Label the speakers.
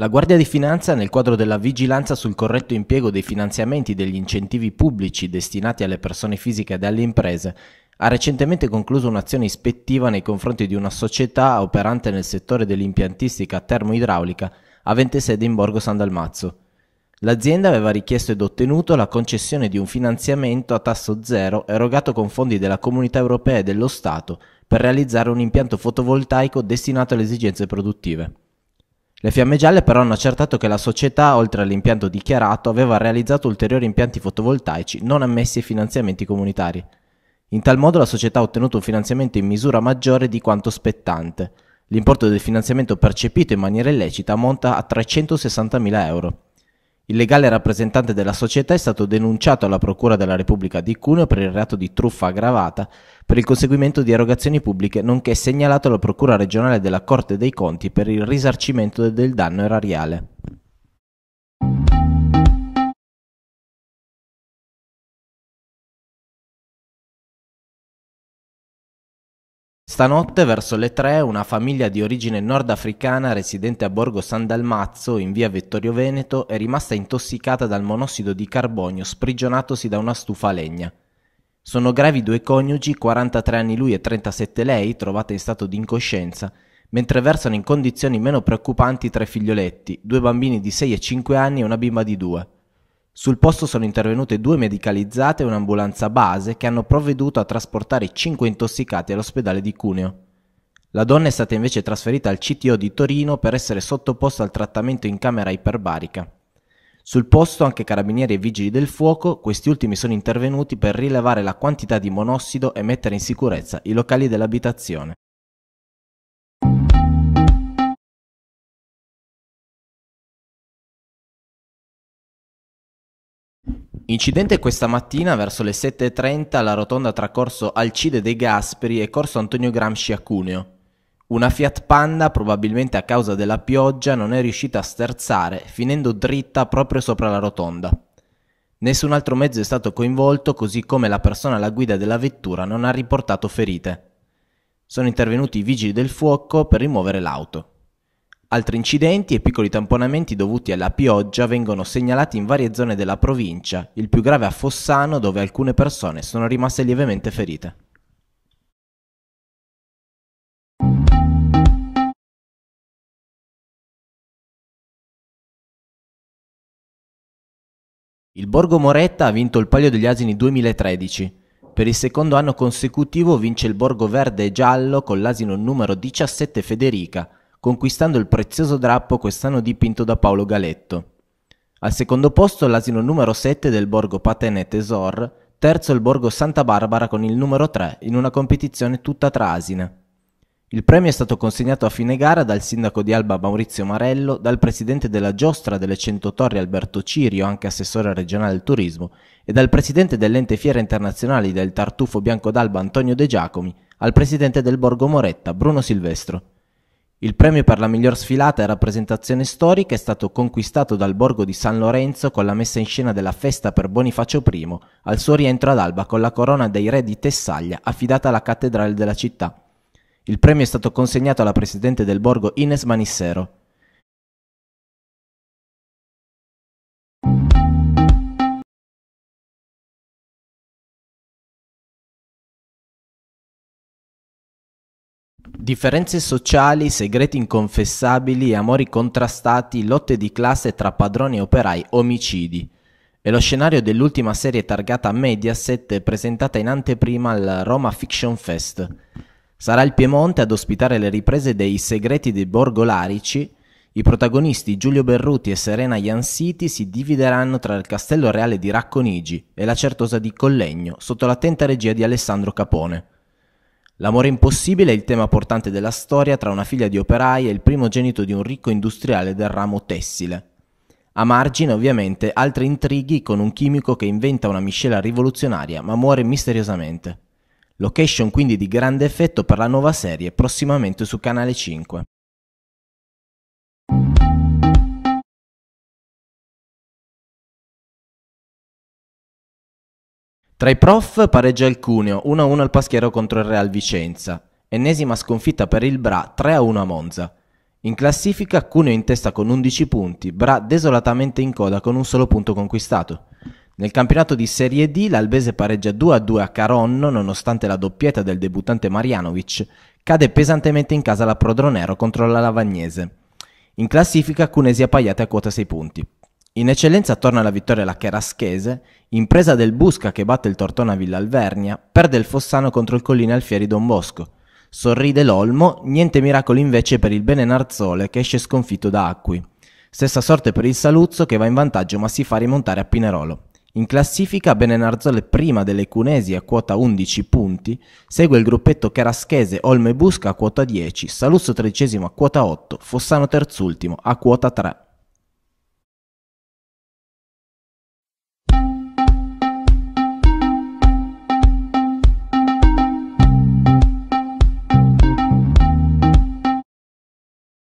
Speaker 1: La Guardia di Finanza, nel quadro della vigilanza sul corretto impiego dei finanziamenti degli incentivi pubblici destinati alle persone fisiche ed alle imprese, ha recentemente concluso un'azione ispettiva nei confronti di una società operante nel settore dell'impiantistica termoidraulica avente sede in Borgo San Dalmazzo. L'azienda aveva richiesto ed ottenuto la concessione di un finanziamento a tasso zero erogato con fondi della Comunità Europea e dello Stato per realizzare un impianto fotovoltaico destinato alle esigenze produttive. Le fiamme gialle però hanno accertato che la società, oltre all'impianto dichiarato, aveva realizzato ulteriori impianti fotovoltaici non ammessi ai finanziamenti comunitari. In tal modo la società ha ottenuto un finanziamento in misura maggiore di quanto spettante. L'importo del finanziamento percepito in maniera illecita ammonta a 360.000 euro. Il legale rappresentante della società è stato denunciato alla Procura della Repubblica di Cuneo per il reato di truffa aggravata per il conseguimento di erogazioni pubbliche, nonché segnalato alla Procura regionale della Corte dei Conti per il risarcimento del danno erariale. Stanotte verso le tre una famiglia di origine nordafricana residente a Borgo San Dalmazzo in via Vittorio Veneto è rimasta intossicata dal monossido di carbonio sprigionatosi da una stufa a legna. Sono gravi due coniugi, 43 anni lui e 37 lei, trovate in stato di incoscienza, mentre versano in condizioni meno preoccupanti tre figlioletti, due bambini di 6 e 5 anni e una bimba di 2. Sul posto sono intervenute due medicalizzate e un'ambulanza base che hanno provveduto a trasportare cinque intossicati all'ospedale di Cuneo. La donna è stata invece trasferita al CTO di Torino per essere sottoposta al trattamento in camera iperbarica. Sul posto anche carabinieri e vigili del fuoco, questi ultimi sono intervenuti per rilevare la quantità di monossido e mettere in sicurezza i locali dell'abitazione. Incidente questa mattina verso le 7.30 alla rotonda tra corso Alcide dei Gasperi e corso Antonio Gramsci a Cuneo. Una Fiat Panda, probabilmente a causa della pioggia, non è riuscita a sterzare, finendo dritta proprio sopra la rotonda. Nessun altro mezzo è stato coinvolto, così come la persona alla guida della vettura non ha riportato ferite. Sono intervenuti i vigili del fuoco per rimuovere l'auto. Altri incidenti e piccoli tamponamenti dovuti alla pioggia vengono segnalati in varie zone della provincia, il più grave a Fossano dove alcune persone sono rimaste lievemente ferite.
Speaker 2: Il Borgo Moretta ha
Speaker 1: vinto il Palio degli Asini 2013. Per il secondo anno consecutivo vince il Borgo Verde e Giallo con l'asino numero 17 Federica, conquistando il prezioso drappo quest'anno dipinto da Paolo Galetto. Al secondo posto l'asino numero 7 del borgo Patene Tesor, terzo il borgo Santa Barbara con il numero 3 in una competizione tutta tra asine. Il premio è stato consegnato a fine gara dal sindaco di Alba Maurizio Marello, dal presidente della giostra delle 100 Torri Alberto Cirio, anche assessore regionale del turismo, e dal presidente dell'ente Fiera Internazionali del Tartufo Bianco d'Alba Antonio De Giacomi, al presidente del Borgo Moretta Bruno Silvestro. Il premio per la miglior sfilata e rappresentazione storica è stato conquistato dal Borgo di San Lorenzo con la messa in scena della festa per Bonifacio I, al suo rientro ad Alba con la corona dei re di Tessaglia affidata alla cattedrale della città. Il premio è stato consegnato alla presidente del borgo Ines Manissero. Differenze sociali, segreti inconfessabili, amori contrastati, lotte di classe tra padroni e operai, omicidi. È lo scenario dell'ultima serie targata Mediaset presentata in anteprima al Roma Fiction Fest. Sarà il Piemonte ad ospitare le riprese dei Segreti dei Borgo Larici. I protagonisti Giulio Berruti e Serena Iansiti si divideranno tra il Castello Reale di Racconigi e la Certosa di Collegno, sotto l'attenta regia di Alessandro Capone. L'amore impossibile è il tema portante della storia tra una figlia di operai e il primogenito di un ricco industriale del ramo tessile. A margine, ovviamente, altri intrighi con un chimico che inventa una miscela rivoluzionaria ma muore misteriosamente. Location quindi di grande effetto per la nuova serie prossimamente su Canale 5. Tra i prof pareggia il Cuneo 1-1 al Paschiero contro il Real Vicenza, ennesima sconfitta per il Bra 3-1 a Monza. In classifica Cuneo in testa con 11 punti, Bra desolatamente in coda con un solo punto conquistato. Nel campionato di Serie D l'Albese pareggia 2-2 a Caronno nonostante la doppietta del debuttante Marianovic, cade pesantemente in casa la Prodronero contro la Lavagnese. In classifica Cunesia Pagliate a quota 6 punti. In eccellenza torna la vittoria la Cheraschese, impresa del Busca che batte il Tortona Villalvernia, perde il Fossano contro il Collina Alfieri Don Bosco. Sorride l'Olmo, niente miracoli invece per il Bene Narzole che esce sconfitto da Acqui. Stessa sorte per il Saluzzo che va in vantaggio ma si fa rimontare a Pinerolo. In classifica Bene Narzole prima delle Cunesi a quota 11 punti, segue il gruppetto Cheraschese, Olmo e Busca a quota 10, Saluzzo tredicesimo a quota 8, Fossano terzultimo a quota 3.